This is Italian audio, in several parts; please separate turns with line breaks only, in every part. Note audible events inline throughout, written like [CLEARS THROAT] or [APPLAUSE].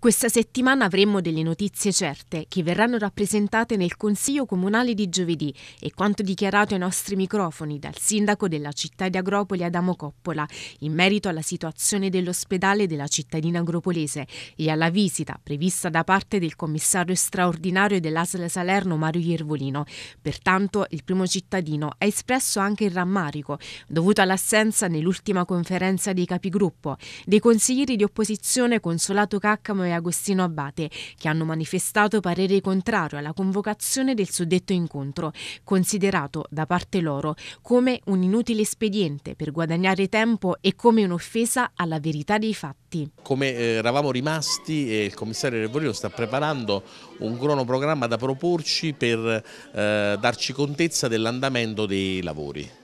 Questa settimana avremo delle notizie certe che verranno rappresentate nel Consiglio Comunale di giovedì e quanto dichiarato ai nostri microfoni dal sindaco della città di Agropoli Adamo Coppola in merito alla situazione dell'ospedale della cittadina agropolese e alla visita prevista da parte del commissario straordinario dell'Asla Salerno Mario Iervolino. Pertanto il primo cittadino ha espresso anche il rammarico dovuto all'assenza nell'ultima conferenza dei capigruppo dei consiglieri di opposizione Consolato Caccamo e e Agostino Abate, che hanno manifestato parere contrario alla convocazione del suddetto incontro, considerato da parte loro come un inutile espediente per guadagnare tempo e come un'offesa alla verità dei fatti.
Come eh, eravamo rimasti, il commissario Revolino sta preparando un cronoprogramma da proporci per eh, darci contezza dell'andamento dei lavori.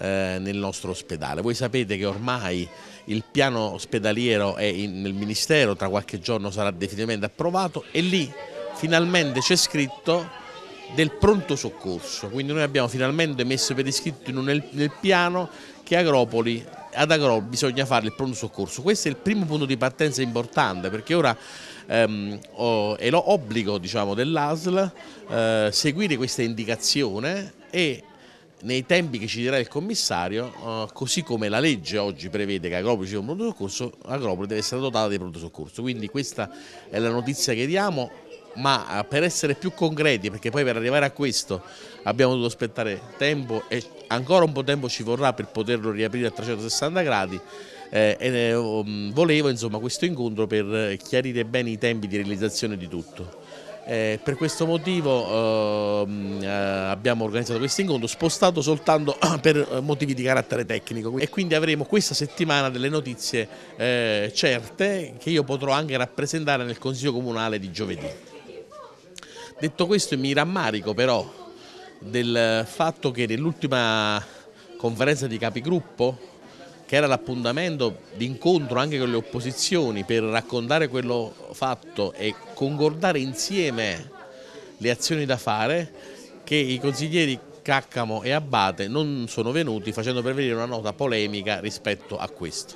Eh, nel nostro ospedale. Voi sapete che ormai il piano ospedaliero è in, nel Ministero, tra qualche giorno sarà definitivamente approvato e lì finalmente c'è scritto del pronto soccorso, quindi noi abbiamo finalmente messo per iscritto un, nel, nel, piano che Agropoli, ad Agropoli bisogna fare il pronto soccorso. Questo è il primo punto di partenza importante perché ora ehm, ho, è l'obbligo diciamo, dell'ASL eh, seguire questa indicazione e nei tempi che ci dirà il commissario, eh, così come la legge oggi prevede che Agropoli sia un pronto soccorso, Agropoli deve essere dotata di pronto soccorso. Quindi questa è la notizia che diamo, ma eh, per essere più concreti, perché poi per arrivare a questo abbiamo dovuto aspettare tempo e ancora un po' tempo ci vorrà per poterlo riaprire a 360 gradi, eh, e, eh, um, volevo insomma questo incontro per chiarire bene i tempi di realizzazione di tutto. Eh, per questo motivo ehm, eh, abbiamo organizzato questo incontro spostato soltanto [CLEARS THROAT] per eh, motivi di carattere tecnico e quindi avremo questa settimana delle notizie eh, certe che io potrò anche rappresentare nel Consiglio Comunale di giovedì. Detto questo mi rammarico però del fatto che nell'ultima conferenza di capigruppo che era l'appuntamento d'incontro anche con le opposizioni per raccontare quello fatto e concordare insieme le azioni da fare, che i consiglieri Caccamo e Abate non sono venuti facendo prevenire una nota polemica rispetto a questo.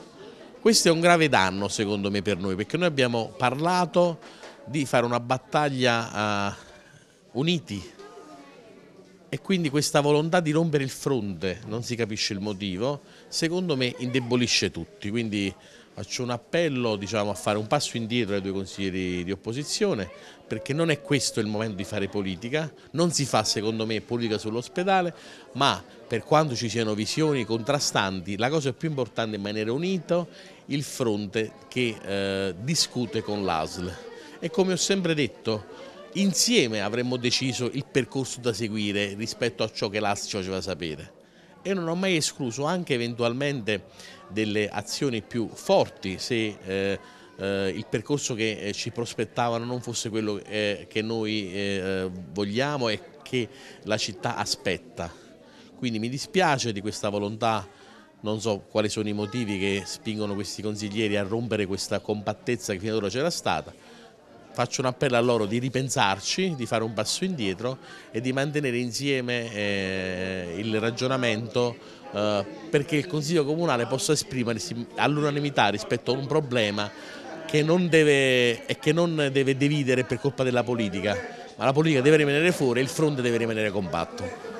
Questo è un grave danno secondo me per noi perché noi abbiamo parlato di fare una battaglia uh, uniti e quindi questa volontà di rompere il fronte, non si capisce il motivo, secondo me indebolisce tutti, quindi faccio un appello diciamo, a fare un passo indietro ai due consiglieri di opposizione perché non è questo il momento di fare politica, non si fa secondo me politica sull'ospedale, ma per quanto ci siano visioni contrastanti, la cosa più importante è rimanere unito il fronte che eh, discute con l'ASL. E come ho sempre detto, insieme avremmo deciso il percorso da seguire rispetto a ciò che l'AS ci faceva sapere. E non ho mai escluso anche eventualmente delle azioni più forti se eh, eh, il percorso che eh, ci prospettavano non fosse quello eh, che noi eh, vogliamo e che la città aspetta. Quindi mi dispiace di questa volontà non so quali sono i motivi che spingono questi consiglieri a rompere questa compattezza che fino ad ora c'era stata, faccio un appello a loro di ripensarci, di fare un passo indietro e di mantenere insieme eh, il ragionamento eh, perché il Consiglio Comunale possa esprimersi all'unanimità rispetto a un problema che non deve, e che non deve dividere per colpa della politica, ma la politica deve rimanere fuori e il fronte deve rimanere compatto.